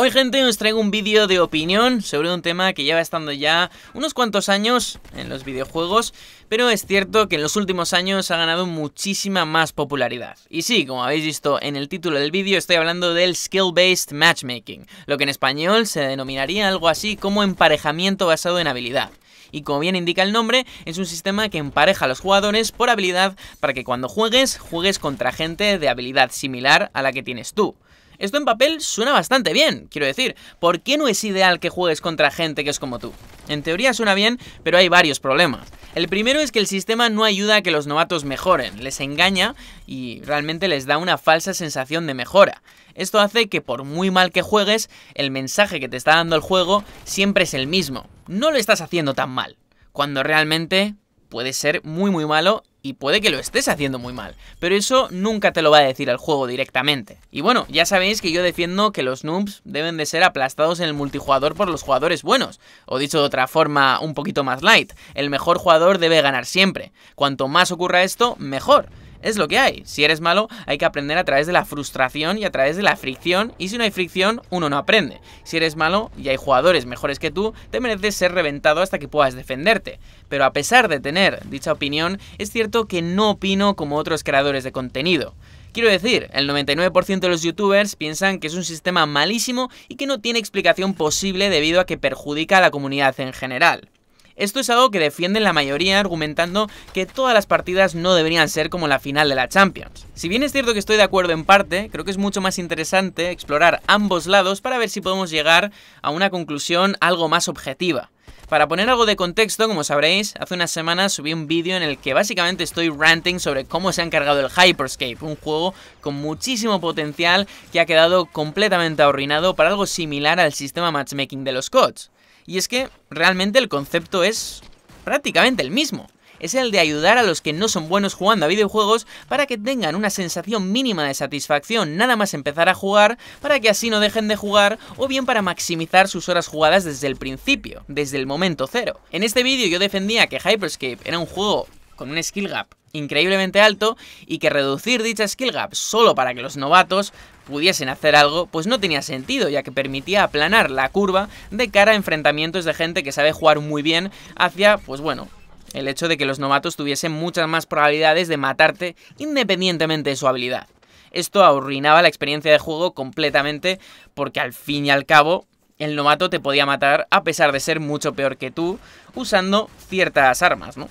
Hoy gente os traigo un vídeo de opinión sobre un tema que lleva estando ya unos cuantos años en los videojuegos, pero es cierto que en los últimos años ha ganado muchísima más popularidad. Y sí, como habéis visto en el título del vídeo, estoy hablando del skill-based matchmaking, lo que en español se denominaría algo así como emparejamiento basado en habilidad y como bien indica el nombre, es un sistema que empareja a los jugadores por habilidad para que cuando juegues, juegues contra gente de habilidad similar a la que tienes tú. Esto en papel suena bastante bien, quiero decir. ¿Por qué no es ideal que juegues contra gente que es como tú? En teoría suena bien, pero hay varios problemas. El primero es que el sistema no ayuda a que los novatos mejoren, les engaña y realmente les da una falsa sensación de mejora. Esto hace que por muy mal que juegues, el mensaje que te está dando el juego siempre es el mismo. No lo estás haciendo tan mal, cuando realmente puede ser muy muy malo y puede que lo estés haciendo muy mal, pero eso nunca te lo va a decir el juego directamente. Y bueno, ya sabéis que yo defiendo que los noobs deben de ser aplastados en el multijugador por los jugadores buenos, o dicho de otra forma un poquito más light, el mejor jugador debe ganar siempre. Cuanto más ocurra esto, mejor es lo que hay. Si eres malo, hay que aprender a través de la frustración y a través de la fricción. Y si no hay fricción, uno no aprende. Si eres malo y hay jugadores mejores que tú, te mereces ser reventado hasta que puedas defenderte. Pero a pesar de tener dicha opinión, es cierto que no opino como otros creadores de contenido. Quiero decir, el 99% de los youtubers piensan que es un sistema malísimo y que no tiene explicación posible debido a que perjudica a la comunidad en general. Esto es algo que defienden la mayoría argumentando que todas las partidas no deberían ser como la final de la Champions. Si bien es cierto que estoy de acuerdo en parte, creo que es mucho más interesante explorar ambos lados para ver si podemos llegar a una conclusión algo más objetiva. Para poner algo de contexto, como sabréis, hace unas semanas subí un vídeo en el que básicamente estoy ranting sobre cómo se ha encargado el Hyperscape, un juego con muchísimo potencial que ha quedado completamente arruinado para algo similar al sistema matchmaking de los CODs. Y es que realmente el concepto es prácticamente el mismo. Es el de ayudar a los que no son buenos jugando a videojuegos para que tengan una sensación mínima de satisfacción nada más empezar a jugar, para que así no dejen de jugar, o bien para maximizar sus horas jugadas desde el principio, desde el momento cero. En este vídeo yo defendía que Hyperscape era un juego con un skill gap increíblemente alto y que reducir dicha skill gap solo para que los novatos pudiesen hacer algo, pues no tenía sentido, ya que permitía aplanar la curva de cara a enfrentamientos de gente que sabe jugar muy bien hacia, pues bueno, el hecho de que los novatos tuviesen muchas más probabilidades de matarte independientemente de su habilidad. Esto arruinaba la experiencia de juego completamente porque al fin y al cabo el novato te podía matar a pesar de ser mucho peor que tú usando ciertas armas, ¿no?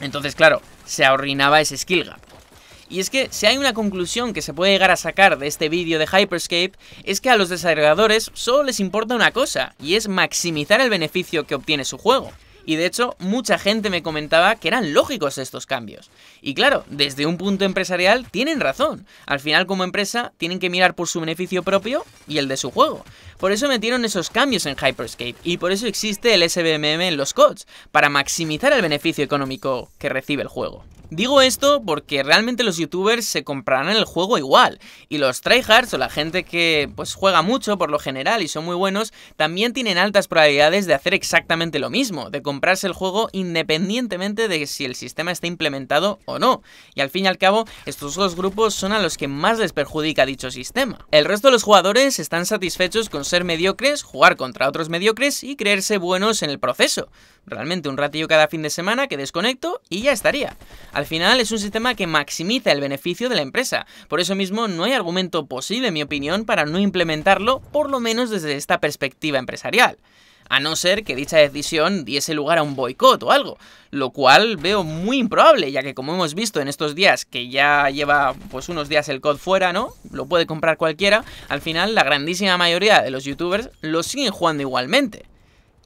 Entonces, claro, se arruinaba ese skill gap. Y es que si hay una conclusión que se puede llegar a sacar de este vídeo de Hyperscape, es que a los desarrolladores solo les importa una cosa, y es maximizar el beneficio que obtiene su juego. Y de hecho, mucha gente me comentaba que eran lógicos estos cambios. Y claro, desde un punto empresarial tienen razón. Al final, como empresa, tienen que mirar por su beneficio propio y el de su juego. Por eso metieron esos cambios en Hyperscape y por eso existe el SBMM en los codes, para maximizar el beneficio económico que recibe el juego. Digo esto porque realmente los youtubers se comprarán el juego igual y los tryhards o la gente que pues juega mucho por lo general y son muy buenos también tienen altas probabilidades de hacer exactamente lo mismo, de comprarse el juego independientemente de si el sistema está implementado o no. Y al fin y al cabo, estos dos grupos son a los que más les perjudica dicho sistema. El resto de los jugadores están satisfechos con ser mediocres, jugar contra otros mediocres y creerse buenos en el proceso. Realmente un ratillo cada fin de semana que desconecto y ya estaría. Al final es un sistema que maximiza el beneficio de la empresa, por eso mismo no hay argumento posible, en mi opinión, para no implementarlo, por lo menos desde esta perspectiva empresarial a no ser que dicha decisión diese lugar a un boicot o algo, lo cual veo muy improbable, ya que como hemos visto en estos días que ya lleva pues unos días el COD fuera, ¿no? Lo puede comprar cualquiera, al final la grandísima mayoría de los youtubers lo siguen jugando igualmente.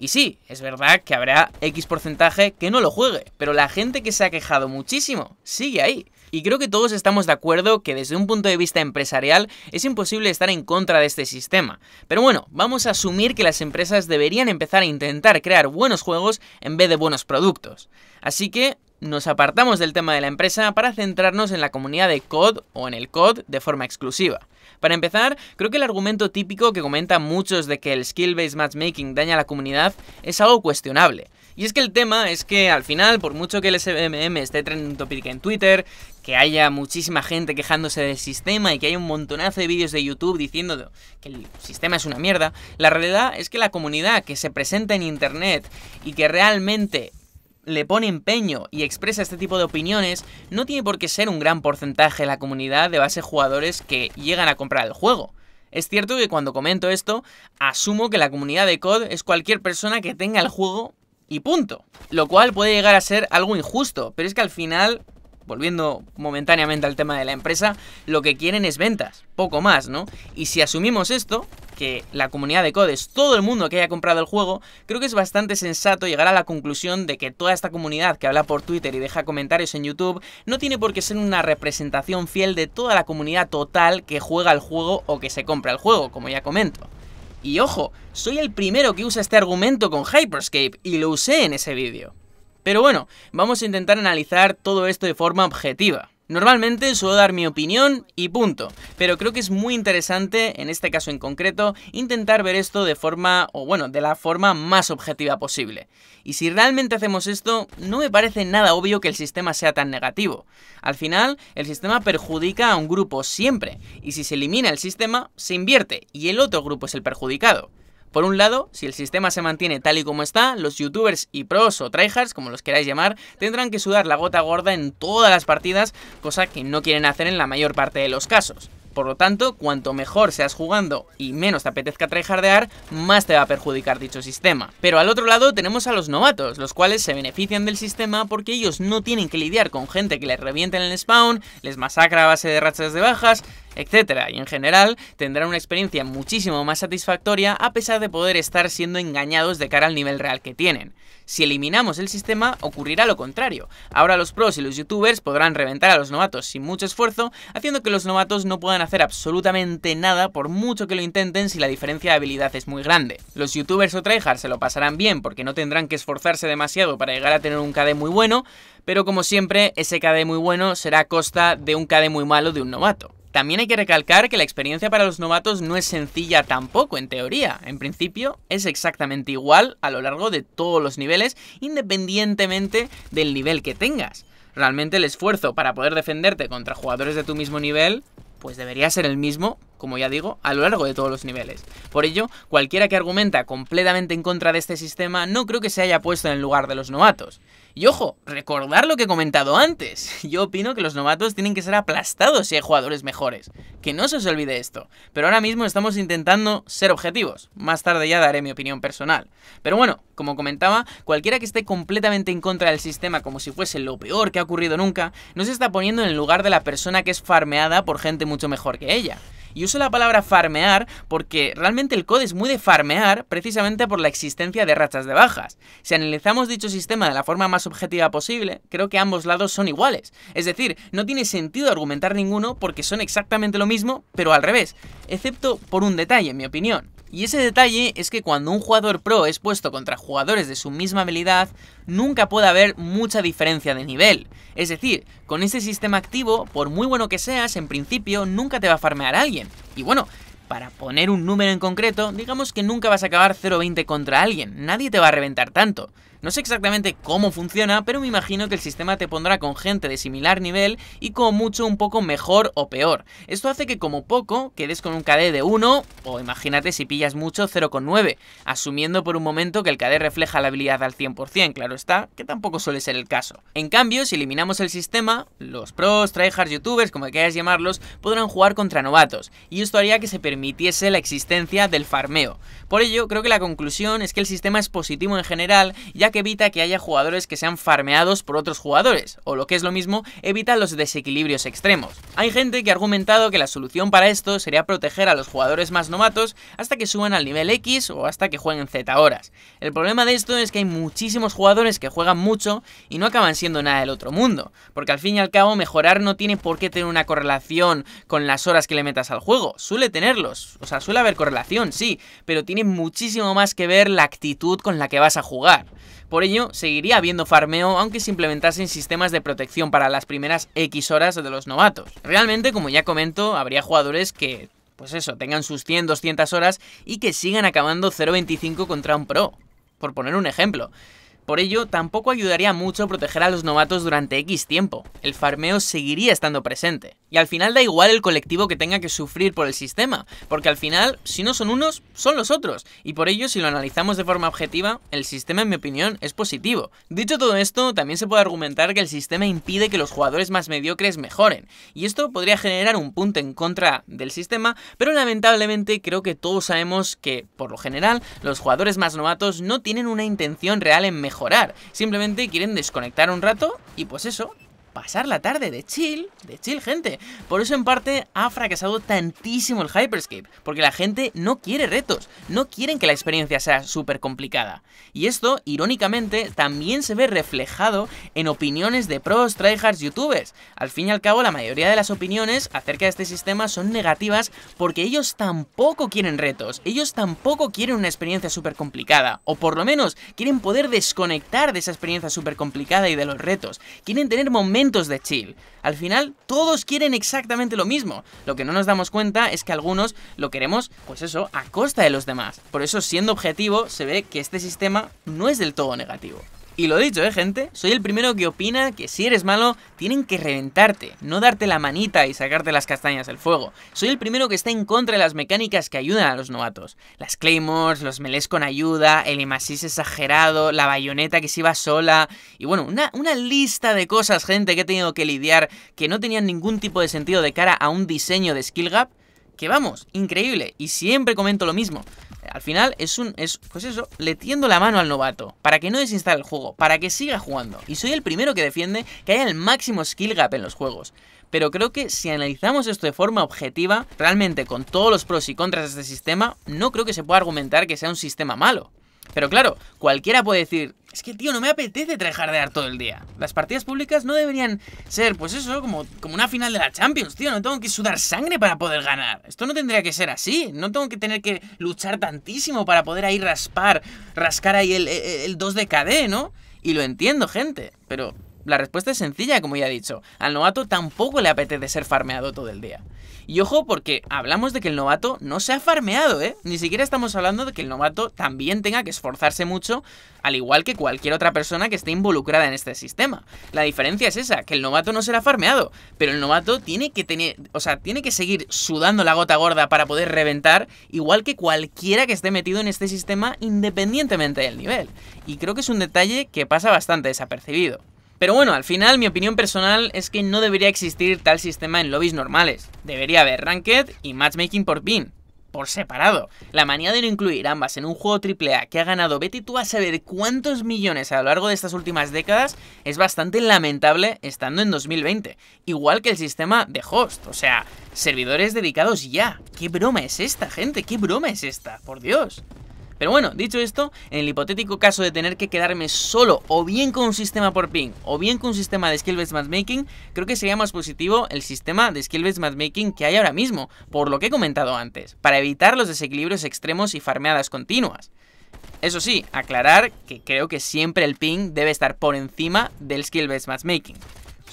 Y sí, es verdad que habrá X porcentaje que no lo juegue, pero la gente que se ha quejado muchísimo sigue ahí. Y creo que todos estamos de acuerdo que desde un punto de vista empresarial es imposible estar en contra de este sistema. Pero bueno, vamos a asumir que las empresas deberían empezar a intentar crear buenos juegos en vez de buenos productos. Así que nos apartamos del tema de la empresa para centrarnos en la comunidad de COD o en el COD de forma exclusiva. Para empezar, creo que el argumento típico que comentan muchos de que el skill-based matchmaking daña a la comunidad es algo cuestionable. Y es que el tema es que al final, por mucho que el SMM esté trending topic en Twitter, que haya muchísima gente quejándose del sistema y que haya un montonazo de vídeos de YouTube diciendo que el sistema es una mierda, la realidad es que la comunidad que se presenta en Internet y que realmente le pone empeño y expresa este tipo de opiniones, no tiene por qué ser un gran porcentaje de la comunidad de base jugadores que llegan a comprar el juego. Es cierto que cuando comento esto, asumo que la comunidad de COD es cualquier persona que tenga el juego y punto. Lo cual puede llegar a ser algo injusto, pero es que al final volviendo momentáneamente al tema de la empresa, lo que quieren es ventas, poco más, ¿no? Y si asumimos esto, que la comunidad de codes, todo el mundo que haya comprado el juego, creo que es bastante sensato llegar a la conclusión de que toda esta comunidad que habla por Twitter y deja comentarios en YouTube no tiene por qué ser una representación fiel de toda la comunidad total que juega el juego o que se compra el juego, como ya comento. Y ojo, soy el primero que usa este argumento con Hyperscape y lo usé en ese vídeo. Pero bueno, vamos a intentar analizar todo esto de forma objetiva. Normalmente suelo dar mi opinión y punto, pero creo que es muy interesante, en este caso en concreto, intentar ver esto de forma, o bueno, de la forma más objetiva posible. Y si realmente hacemos esto, no me parece nada obvio que el sistema sea tan negativo. Al final, el sistema perjudica a un grupo siempre, y si se elimina el sistema, se invierte, y el otro grupo es el perjudicado. Por un lado, si el sistema se mantiene tal y como está, los youtubers y pros o tryhards, como los queráis llamar, tendrán que sudar la gota gorda en todas las partidas, cosa que no quieren hacer en la mayor parte de los casos. Por lo tanto, cuanto mejor seas jugando y menos te apetezca tryhardear, más te va a perjudicar dicho sistema. Pero al otro lado tenemos a los novatos, los cuales se benefician del sistema porque ellos no tienen que lidiar con gente que les revienta en el spawn, les masacra a base de rachas de bajas, etcétera, Y en general tendrán una experiencia muchísimo más satisfactoria a pesar de poder estar siendo engañados de cara al nivel real que tienen. Si eliminamos el sistema, ocurrirá lo contrario. Ahora los pros y los youtubers podrán reventar a los novatos sin mucho esfuerzo, haciendo que los novatos no puedan hacer absolutamente nada por mucho que lo intenten si la diferencia de habilidad es muy grande. Los youtubers o tryhards se lo pasarán bien porque no tendrán que esforzarse demasiado para llegar a tener un KD muy bueno, pero como siempre, ese KD muy bueno será a costa de un KD muy malo de un novato. También hay que recalcar que la experiencia para los novatos no es sencilla tampoco, en teoría. En principio, es exactamente igual a lo largo de todos los niveles, independientemente del nivel que tengas. Realmente el esfuerzo para poder defenderte contra jugadores de tu mismo nivel, pues debería ser el mismo, como ya digo, a lo largo de todos los niveles. Por ello, cualquiera que argumenta completamente en contra de este sistema no creo que se haya puesto en el lugar de los novatos. Y ojo, recordar lo que he comentado antes. Yo opino que los novatos tienen que ser aplastados si hay jugadores mejores. Que no se os olvide esto. Pero ahora mismo estamos intentando ser objetivos. Más tarde ya daré mi opinión personal. Pero bueno, como comentaba, cualquiera que esté completamente en contra del sistema como si fuese lo peor que ha ocurrido nunca, no se está poniendo en el lugar de la persona que es farmeada por gente mucho mejor que ella. Y uso la palabra farmear porque realmente el code es muy de farmear precisamente por la existencia de rachas de bajas. Si analizamos dicho sistema de la forma más objetiva posible, creo que ambos lados son iguales. Es decir, no tiene sentido argumentar ninguno porque son exactamente lo mismo, pero al revés, excepto por un detalle, en mi opinión. Y ese detalle es que cuando un jugador pro es puesto contra jugadores de su misma habilidad, nunca puede haber mucha diferencia de nivel. Es decir, con ese sistema activo, por muy bueno que seas, en principio nunca te va a farmear a alguien. Y bueno, para poner un número en concreto, digamos que nunca vas a acabar 0-20 contra alguien, nadie te va a reventar tanto. No sé exactamente cómo funciona, pero me imagino que el sistema te pondrá con gente de similar nivel y como mucho un poco mejor o peor. Esto hace que como poco quedes con un KD de 1 o imagínate si pillas mucho 0,9, asumiendo por un momento que el KD refleja la habilidad al 100%, claro está, que tampoco suele ser el caso. En cambio, si eliminamos el sistema, los pros, tryhards, youtubers, como quieras llamarlos, podrán jugar contra novatos, y esto haría que se permitiese la existencia del farmeo. Por ello, creo que la conclusión es que el sistema es positivo en general, ya que evita que haya jugadores que sean farmeados por otros jugadores, o lo que es lo mismo, evita los desequilibrios extremos. Hay gente que ha argumentado que la solución para esto sería proteger a los jugadores más novatos hasta que suban al nivel X o hasta que jueguen Z horas. El problema de esto es que hay muchísimos jugadores que juegan mucho y no acaban siendo nada del otro mundo, porque al fin y al cabo mejorar no tiene por qué tener una correlación con las horas que le metas al juego, suele tenerlos, o sea, suele haber correlación, sí, pero tiene muchísimo más que ver la actitud con la que vas a jugar. Por ello, seguiría habiendo farmeo aunque se implementasen sistemas de protección para las primeras X horas de los novatos. Realmente, como ya comento, habría jugadores que, pues eso, tengan sus 100, 200 horas y que sigan acabando 0.25 contra un pro. Por poner un ejemplo. Por ello, tampoco ayudaría mucho proteger a los novatos durante X tiempo. El farmeo seguiría estando presente. Y al final da igual el colectivo que tenga que sufrir por el sistema, porque al final, si no son unos, son los otros. Y por ello, si lo analizamos de forma objetiva, el sistema, en mi opinión, es positivo. Dicho todo esto, también se puede argumentar que el sistema impide que los jugadores más mediocres mejoren. Y esto podría generar un punto en contra del sistema, pero lamentablemente creo que todos sabemos que, por lo general, los jugadores más novatos no tienen una intención real en mejorar Simplemente quieren desconectar un rato y pues eso, pasar la tarde de chill, de chill gente. Por eso en parte ha fracasado tantísimo el Hyperscape, porque la gente no quiere retos, no quieren que la experiencia sea súper complicada. Y esto, irónicamente, también se ve reflejado en opiniones de pros, tryhards, youtubers. Al fin y al cabo, la mayoría de las opiniones acerca de este sistema son negativas porque ellos tampoco quieren retos, ellos tampoco quieren una experiencia súper complicada, o por lo menos quieren poder desconectar de esa experiencia súper complicada y de los retos, quieren tener momentos de chill. Al final, todos quieren exactamente lo mismo. Lo que no nos damos cuenta es que algunos lo queremos, pues eso, a costa de los demás. Por eso, siendo objetivo, se ve que este sistema no es del todo negativo. Y lo dicho, ¿eh, gente? Soy el primero que opina que si eres malo, tienen que reventarte, no darte la manita y sacarte las castañas del fuego. Soy el primero que está en contra de las mecánicas que ayudan a los novatos. Las claymores, los melés con ayuda, el emasis exagerado, la bayoneta que se iba sola... Y bueno, una, una lista de cosas, gente, que he tenido que lidiar que no tenían ningún tipo de sentido de cara a un diseño de skill gap que vamos, increíble, y siempre comento lo mismo. Al final es un... Es, pues eso, le tiendo la mano al novato para que no desinstale el juego, para que siga jugando. Y soy el primero que defiende que haya el máximo skill gap en los juegos. Pero creo que si analizamos esto de forma objetiva, realmente con todos los pros y contras de este sistema, no creo que se pueda argumentar que sea un sistema malo. Pero claro, cualquiera puede decir, es que tío, no me apetece de todo el día. Las partidas públicas no deberían ser, pues eso, como, como una final de la Champions, tío. No tengo que sudar sangre para poder ganar. Esto no tendría que ser así. No tengo que tener que luchar tantísimo para poder ahí raspar, rascar ahí el, el 2 de KD, ¿no? Y lo entiendo, gente, pero la respuesta es sencilla, como ya he dicho. Al novato tampoco le apetece ser farmeado todo el día. Y ojo, porque hablamos de que el novato no se ha farmeado, ¿eh? Ni siquiera estamos hablando de que el novato también tenga que esforzarse mucho, al igual que cualquier otra persona que esté involucrada en este sistema. La diferencia es esa, que el novato no será farmeado, pero el novato tiene que tener, o sea, tiene que seguir sudando la gota gorda para poder reventar, igual que cualquiera que esté metido en este sistema independientemente del nivel. Y creo que es un detalle que pasa bastante desapercibido. Pero bueno, al final mi opinión personal es que no debería existir tal sistema en lobbies normales. Debería haber ranked y matchmaking por pin. Por separado. La manía de no incluir ambas en un juego AAA que ha ganado Betty tú a saber cuántos millones a lo largo de estas últimas décadas es bastante lamentable estando en 2020. Igual que el sistema de host, o sea, servidores dedicados ya. ¿Qué broma es esta, gente? ¿Qué broma es esta? Por Dios. Pero bueno, dicho esto, en el hipotético caso de tener que quedarme solo o bien con un sistema por ping o bien con un sistema de skill-based matchmaking, creo que sería más positivo el sistema de skill-based matchmaking que hay ahora mismo, por lo que he comentado antes, para evitar los desequilibrios extremos y farmeadas continuas. Eso sí, aclarar que creo que siempre el ping debe estar por encima del skill-based matchmaking.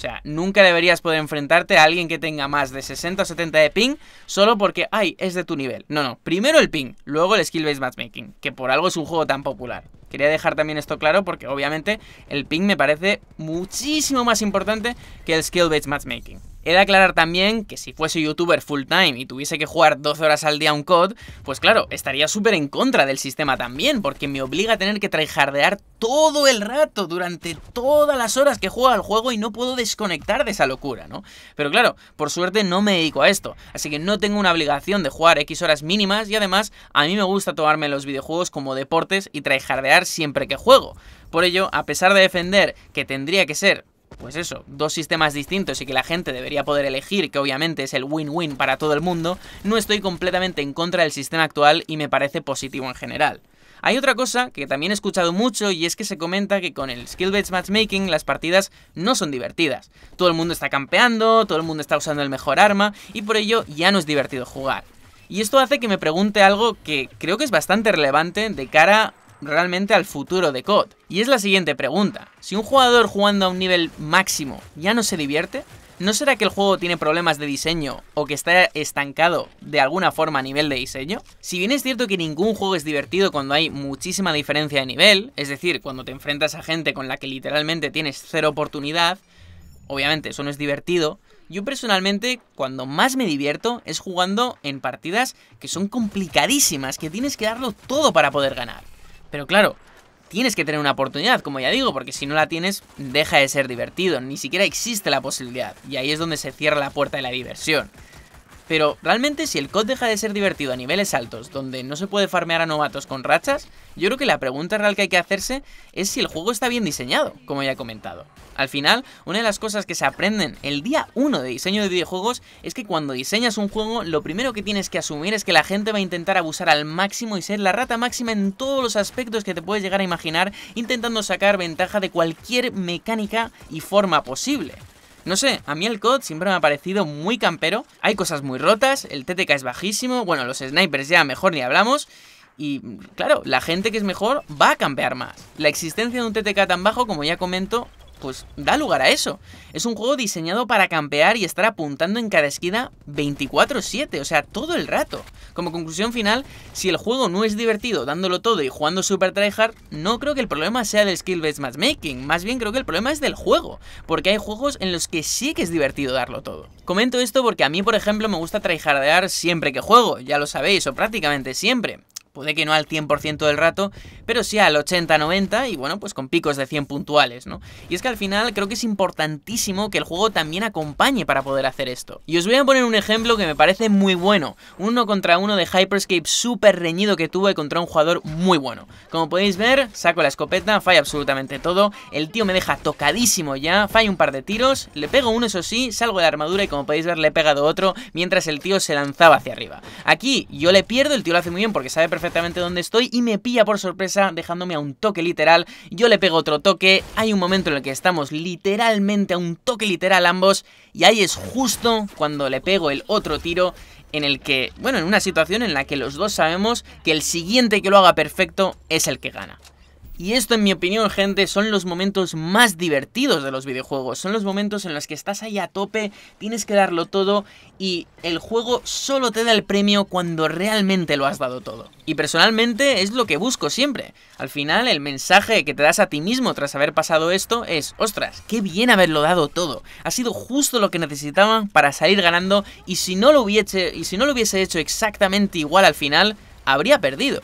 O sea, nunca deberías poder enfrentarte a alguien que tenga más de 60 o 70 de ping solo porque, ay, es de tu nivel. No, no, primero el ping, luego el skill-based matchmaking, que por algo es un juego tan popular. Quería dejar también esto claro porque obviamente el ping me parece muchísimo más importante que el skill-based matchmaking. He de aclarar también que si fuese youtuber full time y tuviese que jugar 12 horas al día un COD, pues claro, estaría súper en contra del sistema también, porque me obliga a tener que tryhardear todo el rato, durante todas las horas que juego al juego y no puedo desconectar de esa locura, ¿no? Pero claro, por suerte no me dedico a esto, así que no tengo una obligación de jugar X horas mínimas y además a mí me gusta tomarme los videojuegos como deportes y tryhardear siempre que juego. Por ello, a pesar de defender que tendría que ser pues eso, dos sistemas distintos y que la gente debería poder elegir, que obviamente es el win-win para todo el mundo, no estoy completamente en contra del sistema actual y me parece positivo en general. Hay otra cosa que también he escuchado mucho y es que se comenta que con el skill-based matchmaking las partidas no son divertidas. Todo el mundo está campeando, todo el mundo está usando el mejor arma y por ello ya no es divertido jugar. Y esto hace que me pregunte algo que creo que es bastante relevante de cara realmente al futuro de COD? Y es la siguiente pregunta. Si un jugador jugando a un nivel máximo ya no se divierte, ¿no será que el juego tiene problemas de diseño o que está estancado de alguna forma a nivel de diseño? Si bien es cierto que ningún juego es divertido cuando hay muchísima diferencia de nivel, es decir, cuando te enfrentas a gente con la que literalmente tienes cero oportunidad, obviamente eso no es divertido, yo personalmente, cuando más me divierto es jugando en partidas que son complicadísimas, que tienes que darlo todo para poder ganar. Pero claro, tienes que tener una oportunidad, como ya digo, porque si no la tienes, deja de ser divertido, ni siquiera existe la posibilidad. Y ahí es donde se cierra la puerta de la diversión. Pero realmente si el COD deja de ser divertido a niveles altos, donde no se puede farmear a novatos con rachas, yo creo que la pregunta real que hay que hacerse es si el juego está bien diseñado, como ya he comentado. Al final, una de las cosas que se aprenden el día 1 de diseño de videojuegos es que cuando diseñas un juego, lo primero que tienes que asumir es que la gente va a intentar abusar al máximo y ser la rata máxima en todos los aspectos que te puedes llegar a imaginar, intentando sacar ventaja de cualquier mecánica y forma posible. No sé, a mí el COD siempre me ha parecido muy campero. Hay cosas muy rotas, el TTK es bajísimo, bueno, los snipers ya mejor ni hablamos. Y claro, la gente que es mejor va a campear más. La existencia de un TTK tan bajo, como ya comento, pues da lugar a eso. Es un juego diseñado para campear y estar apuntando en cada esquina 24/7, o sea, todo el rato. Como conclusión final, si el juego no es divertido dándolo todo y jugando super tryhard, no creo que el problema sea del skill-based matchmaking, más bien creo que el problema es del juego, porque hay juegos en los que sí que es divertido darlo todo. Comento esto porque a mí, por ejemplo, me gusta tryhardear siempre que juego, ya lo sabéis, o prácticamente siempre de que no al 100% del rato, pero sí al 80-90 y bueno, pues con picos de 100 puntuales, ¿no? Y es que al final creo que es importantísimo que el juego también acompañe para poder hacer esto. Y os voy a poner un ejemplo que me parece muy bueno, uno contra uno de Hyperscape súper reñido que tuve contra un jugador muy bueno. Como podéis ver, saco la escopeta, falla absolutamente todo, el tío me deja tocadísimo ya, falla un par de tiros, le pego uno eso sí, salgo de la armadura y como podéis ver le he pegado otro mientras el tío se lanzaba hacia arriba. Aquí yo le pierdo, el tío lo hace muy bien porque sabe perfectamente exactamente dónde estoy y me pilla por sorpresa dejándome a un toque literal. Yo le pego otro toque, hay un momento en el que estamos literalmente a un toque literal ambos y ahí es justo cuando le pego el otro tiro en el que, bueno, en una situación en la que los dos sabemos que el siguiente que lo haga perfecto es el que gana. Y esto, en mi opinión, gente, son los momentos más divertidos de los videojuegos. Son los momentos en los que estás ahí a tope, tienes que darlo todo y el juego solo te da el premio cuando realmente lo has dado todo. Y personalmente es lo que busco siempre. Al final, el mensaje que te das a ti mismo tras haber pasado esto es, ostras, qué bien haberlo dado todo. Ha sido justo lo que necesitaba para salir ganando y si no lo hubiese, y si no lo hubiese hecho exactamente igual al final, habría perdido.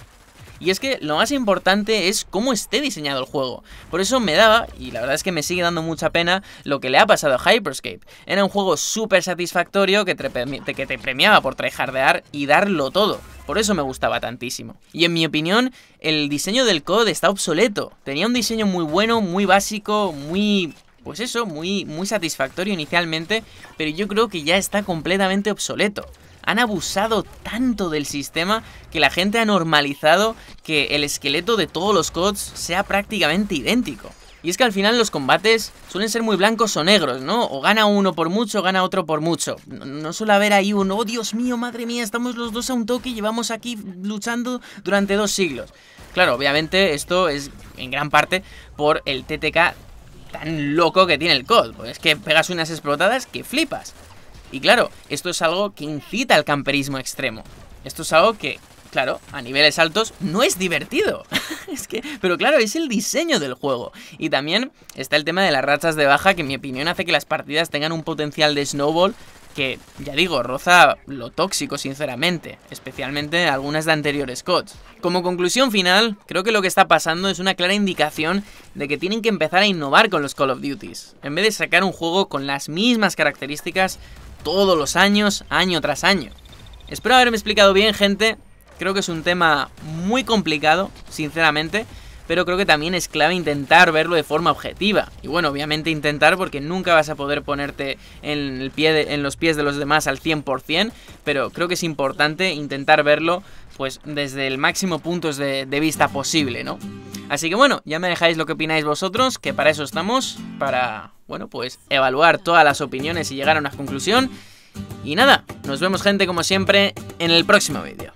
Y es que lo más importante es cómo esté diseñado el juego. Por eso me daba, y la verdad es que me sigue dando mucha pena, lo que le ha pasado a Hyperscape. Era un juego súper satisfactorio que te, premiaba por tryhardear y darlo todo. Por eso me gustaba tantísimo. Y en mi opinión, el diseño del code está obsoleto. Tenía un diseño muy bueno, muy básico, muy pues eso, muy, muy satisfactorio inicialmente, pero yo creo que ya está completamente obsoleto. Han abusado tanto del sistema que la gente ha normalizado que el esqueleto de todos los CODs sea prácticamente idéntico. Y es que al final los combates suelen ser muy blancos o negros, ¿no? O gana uno por mucho, gana otro por mucho. No, suele haber ahí un, oh Dios mío, madre mía, estamos los dos a un toque y llevamos aquí luchando durante dos siglos. Claro, obviamente esto es en gran parte por el TTK tan loco que tiene el COD. Pues es que pegas unas explotadas que flipas. Y claro, esto es algo que incita al camperismo extremo. Esto es algo que, claro, a niveles altos no es divertido. es que, pero claro, es el diseño del juego. Y también está el tema de las rachas de baja, que en mi opinión hace que las partidas tengan un potencial de snowball que, ya digo, roza lo tóxico, sinceramente, especialmente algunas de anteriores CODs. Como conclusión final, creo que lo que está pasando es una clara indicación de que tienen que empezar a innovar con los Call of Duties. En vez de sacar un juego con las mismas características todos los años, año tras año. Espero haberme explicado bien, gente. Creo que es un tema muy complicado, sinceramente pero creo que también es clave intentar verlo de forma objetiva. Y bueno, obviamente intentar porque nunca vas a poder ponerte en, el pie en los pies de los demás al 100%, pero creo que es importante intentar verlo pues desde el máximo punto de, de vista posible, ¿no? Así que bueno, ya me dejáis lo que opináis vosotros, que para eso estamos, para, bueno, pues evaluar todas las opiniones y llegar a una conclusión. Y nada, nos vemos gente como siempre en el próximo vídeo.